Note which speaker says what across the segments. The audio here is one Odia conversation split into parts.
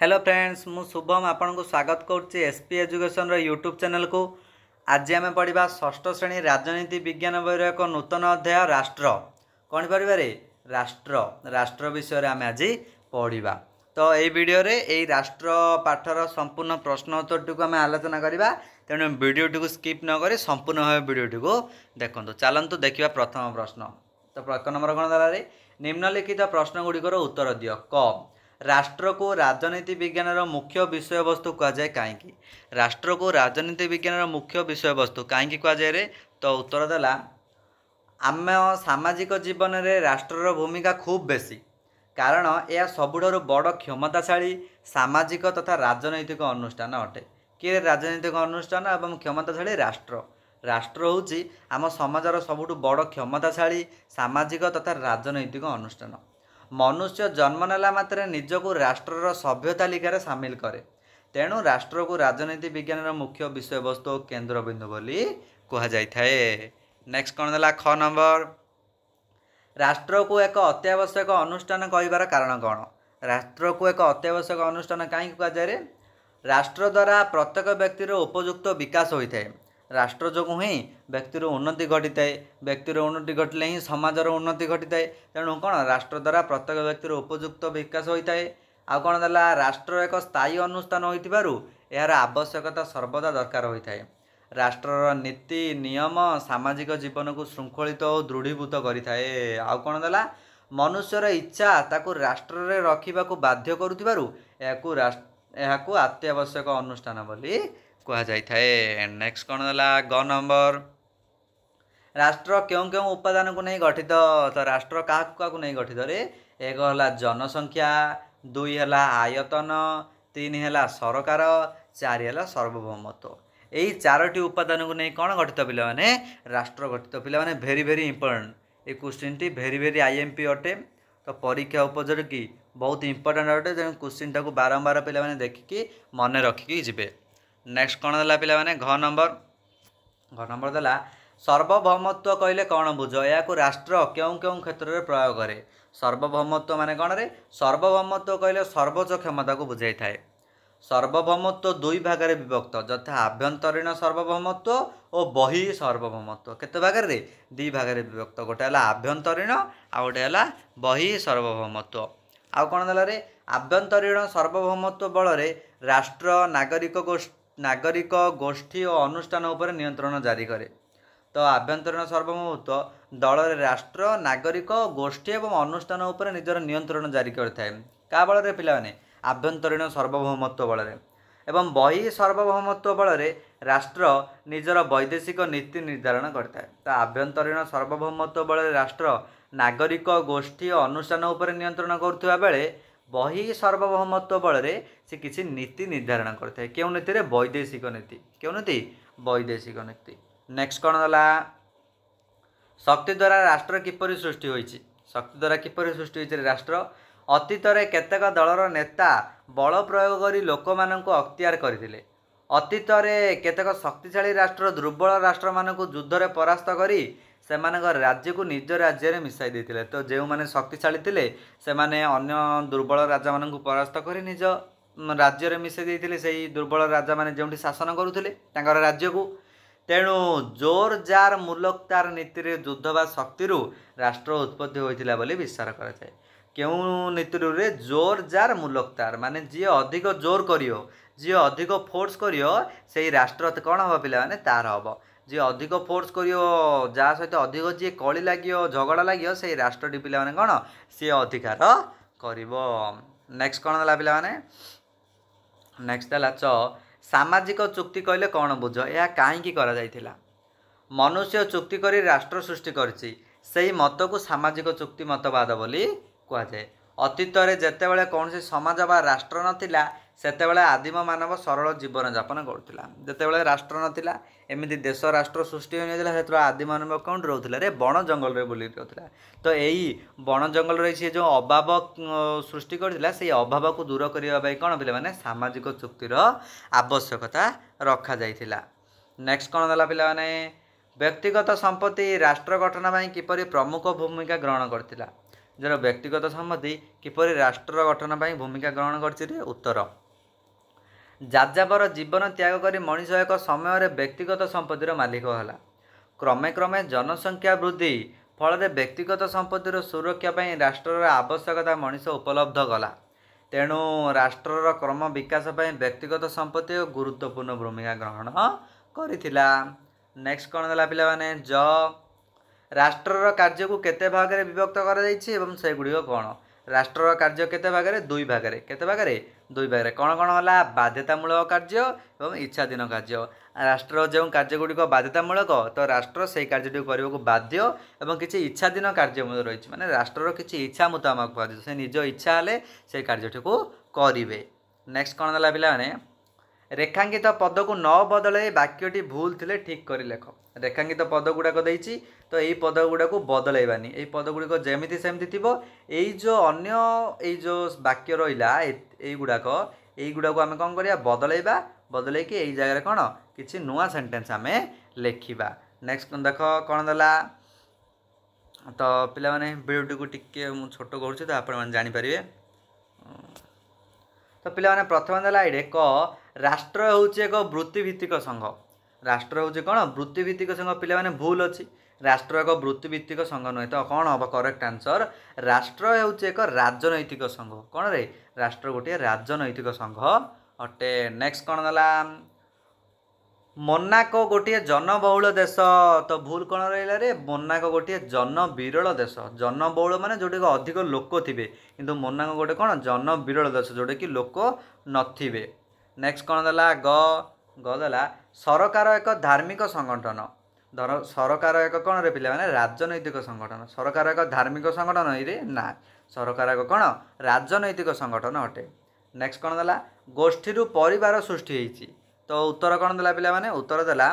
Speaker 1: ହ୍ୟାଲୋ ଫ୍ରେଣ୍ଡସ୍ ମୁଁ ଶୁଭମ ଆପଣଙ୍କୁ ସ୍ୱାଗତ କରୁଛି ଏସ୍ ପି ଏଜୁକେସନ୍ର ୟୁଟ୍ୟୁବ୍ ଚ୍ୟାନେଲ୍କୁ ଆଜି ଆମେ ପଢ଼ିବା ଷଷ୍ଠ ଶ୍ରେଣୀ ରାଜନୀତି ବିଜ୍ଞାନ ବହିର ଏକ ନୂତନ ଅଧ୍ୟାୟ ରାଷ୍ଟ୍ର କ'ଣ ପାରିବାରେ ରାଷ୍ଟ୍ର ରାଷ୍ଟ୍ର ବିଷୟରେ ଆମେ ଆଜି ପଢ଼ିବା ତ ଏଇ ଭିଡ଼ିଓରେ ଏଇ ରାଷ୍ଟ୍ର ପାଠର ସମ୍ପୂର୍ଣ୍ଣ ପ୍ରଶ୍ନୋତ୍ତରଟିକୁ ଆମେ ଆଲୋଚନା କରିବା ତେଣୁ ଭିଡ଼ିଓଟିକୁ ସ୍କିପ୍ ନକରି ସମ୍ପୂର୍ଣ୍ଣ ଭାବେ ଭିଡ଼ିଓଟିକୁ ଦେଖନ୍ତୁ ଚାଲନ୍ତୁ ଦେଖିବା ପ୍ରଥମ ପ୍ରଶ୍ନ ତ ଏକ ନମ୍ବର କ'ଣ ଦେଲାରେ ନିମ୍ନଲିଖିତ ପ୍ରଶ୍ନଗୁଡ଼ିକର ଉତ୍ତର ଦିଅ କ ରାଷ୍ଟ୍ରକୁ ରାଜନୀତି ବିଜ୍ଞାନର ମୁଖ୍ୟ ବିଷୟବସ୍ତୁ କୁହାଯାଏ କାହିଁକି ରାଷ୍ଟ୍ରକୁ ରାଜନୀତି ବିଜ୍ଞାନର ମୁଖ୍ୟ ବିଷୟବସ୍ତୁ କାହିଁକି କୁହାଯାଏରେ ତ ଉତ୍ତର ଦେଲା ଆମ ସାମାଜିକ ଜୀବନରେ ରାଷ୍ଟ୍ରର ଭୂମିକା ଖୁବ୍ ବେଶୀ କାରଣ ଏହା ସବୁଠାରୁ ବଡ଼ କ୍ଷମତାଶାଳୀ ସାମାଜିକ ତଥା ରାଜନୈତିକ ଅନୁଷ୍ଠାନ ଅଟେ କିଏ ରାଜନୈତିକ ଅନୁଷ୍ଠାନ ଏବଂ କ୍ଷମତାଶାଳୀ ରାଷ୍ଟ୍ର ରାଷ୍ଟ୍ର ହେଉଛି ଆମ ସମାଜର ସବୁଠୁ ବଡ଼ କ୍ଷମତାଶାଳୀ ସାମାଜିକ ତଥା ରାଜନୈତିକ ଅନୁଷ୍ଠାନ ମନୁଷ୍ୟ ଜନ୍ମ ନେଲା ମାତ୍ରେ ନିଜକୁ ରାଷ୍ଟ୍ରର ସଭ୍ୟ ତାଲିକାରେ ସାମିଲ କରେ ତେଣୁ ରାଷ୍ଟ୍ରକୁ ରାଜନୀତି ବିଜ୍ଞାନର ମୁଖ୍ୟ ବିଷୟବସ୍ତୁ ଓ କେନ୍ଦ୍ରବିନ୍ଦୁ ବୋଲି କୁହାଯାଇଥାଏ ନେକ୍ସଟ କ'ଣ ହେଲା ଖ ନମ୍ବର ରାଷ୍ଟ୍ରକୁ ଏକ ଅତ୍ୟାବଶ୍ୟକ ଅନୁଷ୍ଠାନ କହିବାର କାରଣ କ'ଣ ରାଷ୍ଟ୍ରକୁ ଏକ ଅତ୍ୟାବଶ୍ୟକ ଅନୁଷ୍ଠାନ କାହିଁକି କୁହାଯାଏ ରାଷ୍ଟ୍ର ଦ୍ୱାରା ପ୍ରତ୍ୟେକ ବ୍ୟକ୍ତିର ଉପଯୁକ୍ତ ବିକାଶ ହୋଇଥାଏ ରାଷ୍ଟ୍ର ଯୋଗୁଁ ହିଁ ବ୍ୟକ୍ତିର ଉନ୍ନତି ଘଟିଥାଏ ବ୍ୟକ୍ତିର ଉନ୍ନତି ଘଟିଲେ ହିଁ ସମାଜର ଉନ୍ନତି ଘଟିଥାଏ ତେଣୁ କ'ଣ ରାଷ୍ଟ୍ର ଦ୍ୱାରା ପ୍ରତ୍ୟେକ ବ୍ୟକ୍ତିର ଉପଯୁକ୍ତ ବିକାଶ ହୋଇଥାଏ ଆଉ କ'ଣ ଦେଲା ରାଷ୍ଟ୍ର ଏକ ସ୍ଥାୟୀ ଅନୁଷ୍ଠାନ ହୋଇଥିବାରୁ ଏହାର ଆବଶ୍ୟକତା ସର୍ବଦା ଦରକାର ହୋଇଥାଏ ରାଷ୍ଟ୍ରର ନୀତି ନିୟମ ସାମାଜିକ ଜୀବନକୁ ଶୃଙ୍ଖଳିତ ଓ ଦୃଢ଼ୀଭୂତ କରିଥାଏ ଆଉ କ'ଣ ଦେଲା ମନୁଷ୍ୟର ଇଚ୍ଛା ତାକୁ ରାଷ୍ଟ୍ରରେ ରଖିବାକୁ ବାଧ୍ୟ କରୁଥିବାରୁ ଏହାକୁ ଏହାକୁ ଅତ୍ୟାବଶ୍ୟକ ଅନୁଷ୍ଠାନ ବୋଲି କୁହାଯାଇଥାଏ ଆଣ୍ଡ ନେକ୍ସଟ କ'ଣ ହେଲା ଗ ନମ୍ବର ରାଷ୍ଟ୍ର କେଉଁ କେଉଁ ଉପାଦାନକୁ ନେଇ ଗଠିତ ତ ରାଷ୍ଟ୍ର କାହାକୁ କାହାକୁ ନେଇ ଗଠିତ ରେ ଏକ ହେଲା ଜନସଂଖ୍ୟା ଦୁଇ ହେଲା ଆୟତନ ତିନି ହେଲା ସରକାର ଚାରି ହେଲା ସାର୍ବଭୌମତ୍ୱ ଏହି ଚାରୋଟି ଉପାଦାନକୁ ନେଇ କ'ଣ ଗଠିତ ପିଲାମାନେ ରାଷ୍ଟ୍ର ଗଠିତ ପିଲାମାନେ ଭେରି ଭେରି ଇମ୍ପୋର୍ଟାଣ୍ଟ ଏ କୋଶ୍ଚିନ୍ଟି ଭେରି ଭେରି ପି ଅଟେ ତ ପରୀକ୍ଷା ଉପଯୋଗୀ ବହୁତ ଇମ୍ପୋର୍ଟାଣ୍ଟ ଅଟେ ତେଣୁ କୋଶ୍ଚିନ୍ଟାକୁ ବାରମ୍ବାର ପିଲାମାନେ ଦେଖିକି ମନେ ରଖିକି ଯିବେ ନେକ୍ସଟ କ'ଣ ଦେଲା ପିଲାମାନେ ଘ ନମ୍ବର ଘ ନମ୍ବର ଦେଲା ସର୍ବଭୌମତ୍ୱ କହିଲେ କ'ଣ ବୁଝ ଏହାକୁ ରାଷ୍ଟ୍ର କେଉଁ କେଉଁ କ୍ଷେତ୍ରରେ ପ୍ରୟୋଗ କରେ ସର୍ବଭୌମତ୍ୱ ମାନେ କ'ଣରେ ସର୍ବଭୌମତ୍ୱ କହିଲେ ସର୍ବୋଚ୍ଚ କ୍ଷମତାକୁ ବୁଝାଇଥାଏ ସର୍ବଭୌମତ୍ୱ ଦୁଇ ଭାଗରେ ବିଭକ୍ତ ଯଥା ଆଭ୍ୟନ୍ତରୀଣ ସର୍ବଭୌମତ୍ୱ ଓ ବହି ସର୍ବଭୌମତ୍ୱ କେତେ ଭାଗରେ ଦୁଇ ଭାଗରେ ବିଭକ୍ତ ଗୋଟେ ହେଲା ଆଭ୍ୟନ୍ତରୀଣ ଆଉ ଗୋଟେ ହେଲା ବହି ସର୍ବଭୌମତ୍ୱ ଆଉ କ'ଣ ଦେଲାରେ ଆଭ୍ୟନ୍ତରୀଣ ସର୍ବଭୌମତ୍ୱ ବଳରେ ରାଷ୍ଟ୍ର ନାଗରିକ ଗୋଷ୍ଠୀ নাগরিক গোষ্ঠী ও অনুষ্ঠান উপরে নিয়ন্ত্রণ জারি করে তো আভ্যন্তরীণ সর্বমূহুর্ত দলের রাষ্ট্র নাগরিক গোষ্ঠী এবং অনুষ্ঠান উপরে নিজের নিয়ন্ত্রণ জারি করে থাকে কা বলরে পিলামানে আভ্যন্তরীণ সর্বভৌমত্ব বলরে এবং বহি সর্বভৌমত্ব বলরে রাষ্ট্র নিজের বৈদেশিক নীতি নির্ধারণ করে থাকে তো আভ্যন্তরীণ সর্বভৌমত্ব বলরে রাষ্ট্র নাগরিক গোষ্ঠী ও অনুষ্ঠান উপরে নিয়ন্ত্রণ করুবা বেড়ে ବହି ସାର୍ବଭୌମତ୍ୱ ବଳରେ ସେ କିଛି ନୀତି ନିର୍ଦ୍ଧାରଣ କରିଥାଏ କେଉଁ ନୀତିରେ ବୈଦେଶିକ ନୀତି କେଉଁ ନୀତି ବୈଦେଶିକ ନୀତି ନେକ୍ସଟ କ'ଣ ହେଲା ଶକ୍ତି ଦ୍ୱାରା ରାଷ୍ଟ୍ର କିପରି ସୃଷ୍ଟି ହୋଇଛି ଶକ୍ତି ଦ୍ୱାରା କିପରି ସୃଷ୍ଟି ହୋଇଛି ରାଷ୍ଟ୍ର ଅତୀତରେ କେତେକ ଦଳର ନେତା ବଳ ପ୍ରୟୋଗ କରି ଲୋକମାନଙ୍କୁ ଅକ୍ତିଆର କରିଥିଲେ ଅତୀତରେ କେତେକ ଶକ୍ତିଶାଳୀ ରାଷ୍ଟ୍ର ଦୁର୍ବଳ ରାଷ୍ଟ୍ରମାନଙ୍କୁ ଯୁଦ୍ଧରେ ପରାସ୍ତ କରି ସେମାନଙ୍କ ରାଜ୍ୟକୁ ନିଜ ରାଜ୍ୟରେ ମିଶାଇ ଦେଇଥିଲେ ତ ଯେଉଁମାନେ ଶକ୍ତିଶାଳୀ ଥିଲେ ସେମାନେ ଅନ୍ୟ ଦୁର୍ବଳ ରାଜାମାନଙ୍କୁ ପରାସ୍ତ କରି ନିଜ ରାଜ୍ୟରେ ମିଶାଇ ଦେଇଥିଲେ ସେହି ଦୁର୍ବଳ ରାଜାମାନେ ଯେଉଁଠି ଶାସନ କରୁଥିଲେ ତାଙ୍କର ରାଜ୍ୟକୁ ତେଣୁ ଜୋର ଜାର ମୁଲକ ତାର ନୀତିରେ ଯୁଦ୍ଧ ବା ଶକ୍ତିରୁ ରାଷ୍ଟ୍ର ଉତ୍ପତ୍ତି ହୋଇଥିଲା ବୋଲି ବିଶ୍ୱାସ କରାଯାଏ କେଉଁ ନୀତିରୁରେ ଜୋର ଜାର ମୁଲକ ତାର ମାନେ ଯିଏ ଅଧିକ ଜୋର କରିବ ଯିଏ ଅଧିକ ଫୋର୍ସ କରିବ ସେହି ରାଷ୍ଟ୍ର କ'ଣ ହେବ ପିଲାମାନେ ତାର ହେବ ଯିଏ ଅଧିକ ଫୋର୍ସ କରିବ ଯାହା ସହିତ ଅଧିକ ଯିଏ କଳି ଲାଗିବ ଝଗଡ଼ା ଲାଗିବ ସେଇ ରାଷ୍ଟ୍ରଟି ପିଲାମାନେ କ'ଣ ସିଏ ଅଧିକାର କରିବ ନେକ୍ସଟ କ'ଣ ହେଲା ପିଲାମାନେ ନେକ୍ସଟ ହେଲା ଚ ସାମାଜିକ ଚୁକ୍ତି କହିଲେ କ'ଣ ବୁଝ ଏହା କାହିଁକି କରାଯାଇଥିଲା ମନୁଷ୍ୟ ଚୁକ୍ତି କରି ରାଷ୍ଟ୍ର ସୃଷ୍ଟି କରିଛି ସେହି ମତକୁ ସାମାଜିକ ଚୁକ୍ତି ମତବାଦ ବୋଲି କୁହାଯାଏ ଅତୀତରେ ଯେତେବେଳେ କୌଣସି ସମାଜ ବା ରାଷ୍ଟ୍ର ନଥିଲା ସେତେବେଳେ ଆଦିମ ମାନବ ସରଳ ଜୀବନଯାପନ କରୁଥିଲା ଯେତେବେଳେ ରାଷ୍ଟ୍ର ନଥିଲା ଏମିତି ଦେଶ ରାଷ୍ଟ୍ର ସୃଷ୍ଟି ହୋଇନଥିଲା ସେତେବେଳେ ଆଦିମାନବ କ'ଣ ରହୁଥିଲା ରେ ବଣ ଜଙ୍ଗଲରେ ବୁଲି ରହୁଥିଲା ତ ଏଇ ବଣ ଜଙ୍ଗଲରେ ସିଏ ଯେଉଁ ଅଭାବ ସୃଷ୍ଟି କରିଥିଲା ସେଇ ଅଭାବକୁ ଦୂର କରିବା ପାଇଁ କ'ଣ ପିଲାମାନେ ସାମାଜିକ ଚୁକ୍ତିର ଆବଶ୍ୟକତା ରଖାଯାଇଥିଲା ନେକ୍ସଟ କ'ଣ ଦେଲା ପିଲାମାନେ ବ୍ୟକ୍ତିଗତ ସମ୍ପତ୍ତି ରାଷ୍ଟ୍ର ଗଠନ ପାଇଁ କିପରି ପ୍ରମୁଖ ଭୂମିକା ଗ୍ରହଣ କରିଥିଲା ଯେଉଁ ବ୍ୟକ୍ତିଗତ ସମ୍ପତ୍ତି କିପରି ରାଷ୍ଟ୍ର ଗଠନ ପାଇଁ ଭୂମିକା ଗ୍ରହଣ କରିଛି ଉତ୍ତର ଯାଯାବର ଜୀବନ ତ୍ୟାଗ କରି ମଣିଷ ଏକ ସମୟରେ ବ୍ୟକ୍ତିଗତ ସମ୍ପତ୍ତିର ମାଲିକ ହେଲା କ୍ରମେ କ୍ରମେ ଜନସଂଖ୍ୟା ବୃଦ୍ଧି ଫଳରେ ବ୍ୟକ୍ତିଗତ ସମ୍ପତ୍ତିର ସୁରକ୍ଷା ପାଇଁ ରାଷ୍ଟ୍ରର ଆବଶ୍ୟକତା ମଣିଷ ଉପଲବ୍ଧ କଲା ତେଣୁ ରାଷ୍ଟ୍ରର କ୍ରମ ବିକାଶ ପାଇଁ ବ୍ୟକ୍ତିଗତ ସମ୍ପତ୍ତି ଏକ ଗୁରୁତ୍ୱପୂର୍ଣ୍ଣ ଭୂମିକା ଗ୍ରହଣ କରିଥିଲା ନେକ୍ସଟ କ'ଣ ଦେଲା ପିଲାମାନେ ଜ ରାଷ୍ଟ୍ରର କାର୍ଯ୍ୟକୁ କେତେ ଭାଗରେ ବିଭକ୍ତ କରାଯାଇଛି ଏବଂ ସେଗୁଡ଼ିକ କ'ଣ ରାଷ୍ଟ୍ରର କାର୍ଯ୍ୟ କେତେ ଭାଗରେ ଦୁଇ ଭାଗରେ କେତେ ଭାଗରେ ଦୁଇ ଭାଗରେ କ'ଣ କ'ଣ ହେଲା ବାଧ୍ୟତାମୂଳକ କାର୍ଯ୍ୟ ଏବଂ ଇଚ୍ଛାଧୀନ କାର୍ଯ୍ୟ ରାଷ୍ଟ୍ର ଯେଉଁ କାର୍ଯ୍ୟଗୁଡ଼ିକ ବାଧ୍ୟତାମୂଳକ ତ ରାଷ୍ଟ୍ର ସେହି କାର୍ଯ୍ୟଟିକୁ କରିବାକୁ ବାଧ୍ୟ ଏବଂ କିଛି ଇଚ୍ଛାଧୀନ କାର୍ଯ୍ୟ ମଧ୍ୟ ରହିଛି ମାନେ ରାଷ୍ଟ୍ରର କିଛି ଇଚ୍ଛା ମୁତାବକ କୁହାଯାଉଛି ସେ ନିଜ ଇଚ୍ଛା ହେଲେ ସେହି କାର୍ଯ୍ୟଟିକୁ କରିବେ ନେକ୍ସଟ କ'ଣ ଦେଲା ପିଲାମାନେ ରେଖାଙ୍କିତ ପଦକୁ ନ ବଦଳାଇ ବାକ୍ୟଟି ଭୁଲ ଥିଲେ ଠିକ୍ କରି ଲେଖ ରେଖାଙ୍କିତ ପଦ ଗୁଡ଼ାକ ଦେଇଛି ତ ଏଇ ପଦ ଗୁଡ଼ାକୁ ବଦଳାଇବାନି ଏଇ ପଦ ଗୁଡ଼ିକ ଯେମିତି ସେମିତି ଥିବ ଏଇ ଯେଉଁ ଅନ୍ୟ ଏଇ ଯେଉଁ ବାକ୍ୟ ରହିଲା ଏଇଗୁଡ଼ାକ ଏଇଗୁଡ଼ାକୁ ଆମେ କ'ଣ କରିବା ବଦଳାଇବା ବଦଳାଇକି ଏଇ ଜାଗାରେ କ'ଣ କିଛି ନୂଆ ସେଣ୍ଟେନ୍ସ ଆମେ ଲେଖିବା ନେକ୍ସଟ ଦେଖ କ'ଣ ଦେଲା ତ ପିଲାମାନେ ଭିଡ଼ିଓଟିକୁ ଟିକିଏ ମୁଁ ଛୋଟ କରୁଛି ତ ଆପଣମାନେ ଜାଣିପାରିବେ ତ ପିଲାମାନେ ପ୍ରଥମେ ଦେଲା ଏକ ରାଷ୍ଟ୍ର ହେଉଛି ଏକ ବୃତ୍ତିଭିତ୍ତିକ ସଂଘ ରାଷ୍ଟ୍ର ହେଉଛି କ'ଣ ବୃତ୍ତିଭିତ୍ତିକ ସଂଘ ପିଲାମାନେ ଭୁଲ ଅଛି ରାଷ୍ଟ୍ର ଏକ ବୃତ୍ତିଭିତ୍ତିକ ସଂଘ ନୁହେଁ ତ କ'ଣ ହେବ କରେକ୍ଟ ଆନ୍ସର୍ ରାଷ୍ଟ୍ର ହେଉଛି ଏକ ରାଜନୈତିକ ସଂଘ କ'ଣ ରେ ରାଷ୍ଟ୍ର ଗୋଟିଏ ରାଜନୈତିକ ସଂଘ ଅଟେ ନେକ୍ସଟ କ'ଣ ଦେଲା ମୋନାକୋ ଗୋଟିଏ ଜନବହୁଳ ଦେଶ ତ ଭୁଲ କ'ଣ ରହିଲା ରେ ମୋନାକୋ ଗୋଟିଏ ଜନବିରଳ ଦେଶ ଜନବହୁଳ ମାନେ ଯେଉଁଟାକି ଅଧିକ ଲୋକ ଥିବେ କିନ୍ତୁ ମୋନାକୋ ଗୋଟେ କ'ଣ ଜନବିରଳ ଦେଶ ଯେଉଁଟାକି ଲୋକ ନଥିବେ ନେକ୍ସଟ କ'ଣ ଦେଲା ଗ ଗ ଦେଲା ସରକାର ଏକ ଧାର୍ମିକ ସଂଗଠନ ଧର ସରକାର ଏକ କ'ଣ ରେ ପିଲାମାନେ ରାଜନୈତିକ ସଂଗଠନ ସରକାର ଏକ ଧାର୍ମିକ ସଂଗଠନ ଏଇରେ ନା ସରକାର ଏକ କ'ଣ ରାଜନୈତିକ ସଂଗଠନ ଅଟେ ନେକ୍ସଟ କ'ଣ ଦେଲା ଗୋଷ୍ଠୀରୁ ପରିବାର ସୃଷ୍ଟି ହେଇଛି ତ ଉତ୍ତର କ'ଣ ଦେଲା ପିଲାମାନେ ଉତ୍ତର ଦେଲା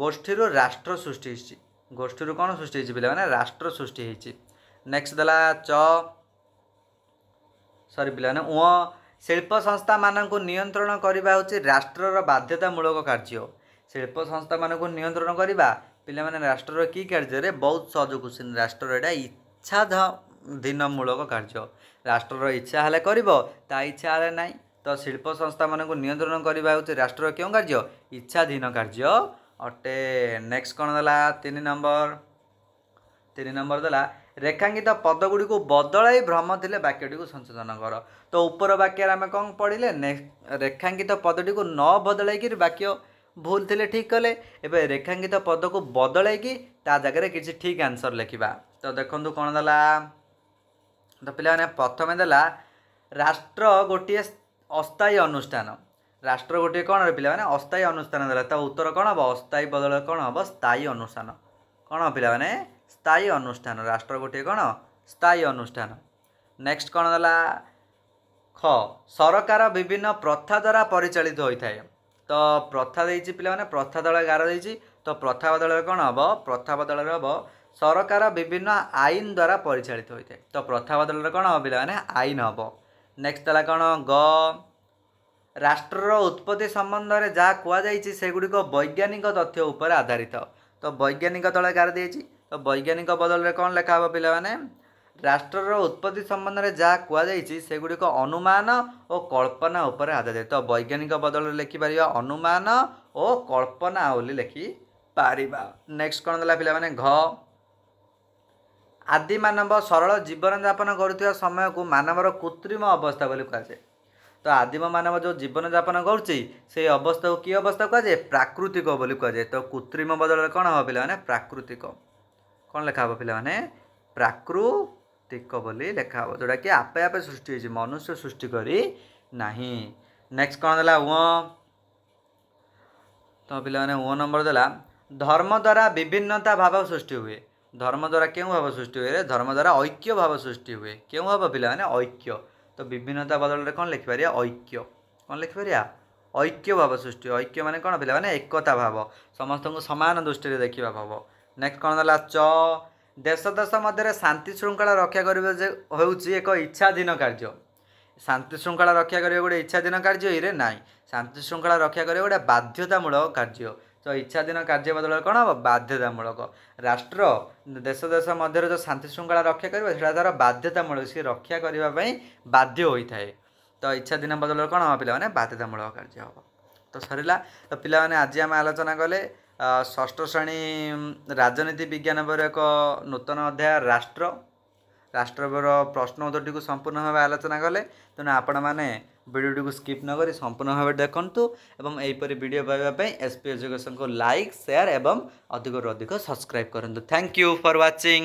Speaker 1: ଗୋଷ୍ଠୀରୁ ରାଷ୍ଟ୍ର ସୃଷ୍ଟି ହେଇଛି ଗୋଷ୍ଠୀରୁ କ'ଣ ସୃଷ୍ଟି ହେଇଛି ପିଲାମାନେ ରାଷ୍ଟ୍ର ସୃଷ୍ଟି ହେଇଛି ନେକ୍ସଟ ଦେଲା ଚ ସରି ପିଲାମାନେ ଉଁ ଶିଳ୍ପ ସଂସ୍ଥାମାନଙ୍କୁ ନିୟନ୍ତ୍ରଣ କରିବା ହେଉଛି ରାଷ୍ଟ୍ରର ବାଧ୍ୟତାମୂଳକ କାର୍ଯ୍ୟ ଶିଳ୍ପ ସଂସ୍ଥାମାନଙ୍କୁ ନିୟନ୍ତ୍ରଣ କରିବା ପିଲାମାନେ ରାଷ୍ଟ୍ରର କି କାର୍ଯ୍ୟରେ ବହୁତ ସହଯୋଗ କରୁଛନ୍ତି ରାଷ୍ଟ୍ରର ଏଇଟା ଇଚ୍ଛା ଧୀନମୂଳକ କାର୍ଯ୍ୟ ରାଷ୍ଟ୍ରର ଇଚ୍ଛା ହେଲେ କରିବ ତା ଇଚ୍ଛା ହେଲେ ନାହିଁ ତ ଶିଳ୍ପ ସଂସ୍ଥାମାନଙ୍କୁ ନିୟନ୍ତ୍ରଣ କରିବା ହେଉଛି ରାଷ୍ଟ୍ରର କେଉଁ କାର୍ଯ୍ୟ ଇଚ୍ଛାଧୀନ କାର୍ଯ୍ୟ ଅଟେ ନେକ୍ସଟ କ'ଣ ଦେଲା ତିନି ନମ୍ବର ତିନି ନମ୍ବର ଦେଲା ରେଖାଙ୍କିତ ପଦଗୁଡ଼ିକୁ ବଦଳାଇ ଭ୍ରମ ଥିଲେ ବାକ୍ୟଟିକୁ ସଂଶୋଧନ କର ତ ଉପର ବାକ୍ୟରେ ଆମେ କ'ଣ ପଢ଼ିଲେ ରେଖାଙ୍କିତ ପଦଟିକୁ ନ ବଦଳାଇକିରି ବାକ୍ୟ ଭୁଲ ଥିଲେ ଠିକ୍ କଲେ ଏବେ ରେଖାଙ୍କିତ ପଦକୁ ବଦଳାଇକି ତା ଜାଗାରେ କିଛି ଠିକ୍ ଆନ୍ସର୍ ଲେଖିବା ତ ଦେଖନ୍ତୁ କ'ଣ ଦେଲା ତ ପିଲାମାନେ ପ୍ରଥମେ ଦେଲା ରାଷ୍ଟ୍ର ଗୋଟିଏ ଅସ୍ଥାୟୀ ଅନୁଷ୍ଠାନ ରାଷ୍ଟ୍ର ଗୋଟିଏ କ'ଣ ପିଲାମାନେ ଅସ୍ଥାୟୀ ଅନୁଷ୍ଠାନ ଦେଲା ତ ଉତ୍ତର କ'ଣ ହେବ ଅସ୍ଥାୟୀ ବଦଳରେ କ'ଣ ହେବ ସ୍ଥାୟୀ ଅନୁଷ୍ଠାନ କ'ଣ ପିଲାମାନେ ସ୍ଥାୟୀ ଅନୁଷ୍ଠାନ ରାଷ୍ଟ୍ର ଗୋଟିଏ କ'ଣ ସ୍ଥାୟୀ ଅନୁଷ୍ଠାନ ନେକ୍ସଟ କ'ଣ ଦେଲା ଖ ସରକାର ବିଭିନ୍ନ ପ୍ରଥା ଦ୍ୱାରା ପରିଚାଳିତ ହୋଇଥାଏ ତ ପ୍ରଥା ଦେଇଛି ପିଲାମାନେ ପ୍ରଥା ଦଳ ଗାର ଦେଇଛି ତ ପ୍ରଥା ବଦଳରେ କ'ଣ ହେବ ପ୍ରଥା ବଦଳରେ ହେବ ସରକାର ବିଭିନ୍ନ ଆଇନ ଦ୍ୱାରା ପରିଚାଳିତ ହୋଇଥାଏ ତ ପ୍ରଥା ବଦଳରେ କ'ଣ ହେବ ପିଲାମାନେ ଆଇନ ହେବ ନେକ୍ସଟ ହେଲା କ'ଣ ଗ ରାଷ୍ଟ୍ରର ଉତ୍ପତ୍ତି ସମ୍ବନ୍ଧରେ ଯାହା କୁହାଯାଇଛି ସେଗୁଡ଼ିକ ବୈଜ୍ଞାନିକ ତଥ୍ୟ ଉପରେ ଆଧାରିତ ତ ବୈଜ୍ଞାନିକ ତଳେ ଗାର ଦେଇଛି ତ ବୈଜ୍ଞାନିକ ବଦଳରେ କ'ଣ ଲେଖା ହେବ ପିଲାମାନେ ରାଷ୍ଟ୍ରର ଉତ୍ପତ୍ତି ସମ୍ବନ୍ଧରେ ଯାହା କୁହାଯାଇଛି ସେଗୁଡ଼ିକ ଅନୁମାନ ଓ କଳ୍ପନା ଉପରେ ଆଧାରିତ ତ ବୈଜ୍ଞାନିକ ବଦଳରେ ଲେଖିପାରିବା ଅନୁମାନ ଓ କଳ୍ପନା ବୋଲି ଲେଖିପାରିବା ନେକ୍ସଟ କ'ଣ ଦେଲା ପିଲାମାନେ ଘ ଆଦି ମାନବ ସରଳ ଜୀବନଯାପନ କରୁଥିବା ସମୟକୁ ମାନବର କୃତ୍ରିମ ଅବସ୍ଥା ବୋଲି କୁହାଯାଏ ତ ଆଦିମ ମାନବ ଯେଉଁ ଜୀବନଯାପନ କରୁଛି ସେଇ ଅବସ୍ଥାକୁ କି ଅବସ୍ଥା କୁହାଯାଏ ପ୍ରାକୃତିକ ବୋଲି କୁହାଯାଏ ତ କୃତ୍ରିମ ବଦଳରେ କ'ଣ ହେବ ପିଲାମାନେ ପ୍ରାକୃତିକ କ'ଣ ଲେଖା ହେବ ପିଲାମାନେ ପ୍ରାକୃତିକ ବୋଲି ଲେଖା ହେବ ଯେଉଁଟାକି ଆପେ ଆପେ ସୃଷ୍ଟି ହେଇଛି ମନୁଷ୍ୟ ସୃଷ୍ଟି କରି ନାହିଁ ନେକ୍ସଟ କ'ଣ ଦେଲା ଓ ତ ପିଲାମାନେ ଓ ନମ୍ବର ଦେଲା ଧର୍ମ ଦ୍ୱାରା ବିଭିନ୍ନତା ଭାବ ସୃଷ୍ଟି ହୁଏ ଧର୍ମ ଦ୍ୱାରା କେଉଁ ଭାବ ସୃଷ୍ଟି ହୁଏ ଧର୍ମ ଦ୍ୱାରା ଐକ୍ୟ ଭାବ ସୃଷ୍ଟି ହୁଏ କେଉଁ ଭାବ ପିଲାମାନେ ଐକ୍ୟ ତ ବିଭିନ୍ନତା ବଦଳରେ କ'ଣ ଲେଖିପାରିବା ଐକ୍ୟ କ'ଣ ଲେଖିପାରିବା ଐକ୍ୟ ଭାବ ସୃଷ୍ଟି ଐକ୍ୟ ମାନେ କ'ଣ ପିଲାମାନେ ଏକତା ଭାବ ସମସ୍ତଙ୍କୁ ସମାନ ଦୃଷ୍ଟିରେ ଦେଖିବା ଭାବ ନେକ୍ସଟ କ'ଣ ଦେଲା ଚ ଦେଶ ଦେଶ ମଧ୍ୟରେ ଶାନ୍ତି ଶୃଙ୍ଖଳା ରକ୍ଷା କରିବା ଯେ ହେଉଛି ଏକ ଇଚ୍ଛାଧୀନ କାର୍ଯ୍ୟ ଶାନ୍ତି ଶୃଙ୍ଖଳା ରକ୍ଷା କରିବା ଗୋଟେ ଇଚ୍ଛାଧୀନ କାର୍ଯ୍ୟ ଏଇରେ ନାହିଁ ଶାନ୍ତି ଶୃଙ୍ଖଳା ରକ୍ଷା କରିବା ଗୋଟେ ବାଧ୍ୟତାମୂଳକ କାର୍ଯ୍ୟ ତ ଇଚ୍ଛାଧୀନ କାର୍ଯ୍ୟ ବଦଳରେ କ'ଣ ହେବ ବାଧ୍ୟତାମୂଳକ ରାଷ୍ଟ୍ର ଦେଶ ଦେଶ ମଧ୍ୟରେ ଯେଉଁ ଶାନ୍ତି ଶୃଙ୍ଖଳା ରକ୍ଷା କରିବ ସେଇଟା ତା'ର ବାଧ୍ୟତାମୂଳକ ସେ ରକ୍ଷା କରିବା ପାଇଁ ବାଧ୍ୟ ହୋଇଥାଏ ତ ଇଚ୍ଛାଧୀନ ବଦଳରେ କ'ଣ ହେବ ପିଲାମାନେ ବାଧ୍ୟତାମୂଳକ କାର୍ଯ୍ୟ ହେବ ତ ସରିଲା ତ ପିଲାମାନେ ଆଜି ଆମେ ଆଲୋଚନା କଲେ ଷଷ୍ଠ ଶ୍ରେଣୀ ରାଜନୀତି ବିଜ୍ଞାନ ପରେ ଏକ ନୂତନ ଅଧ୍ୟାୟ ରାଷ୍ଟ୍ର ରାଷ୍ଟ୍ରର ପ୍ରଶ୍ନ ଉତ୍ତରଟିକୁ ସମ୍ପୂର୍ଣ୍ଣ ଭାବେ ଆଲୋଚନା କଲେ ତେଣୁ ଆପଣମାନେ ভিডিওটিকে স্কিপ নকরি সম্পূর্ণ ভাবে দেখন্তু এবং এইপরি ভিডিও পাইবা এসপি এজুকেশন কু লাইক সেয়ার এবং অধিকর অধিক সবসক্রাইব করতু থ্যাংক ইউ ফর ওয়াচিং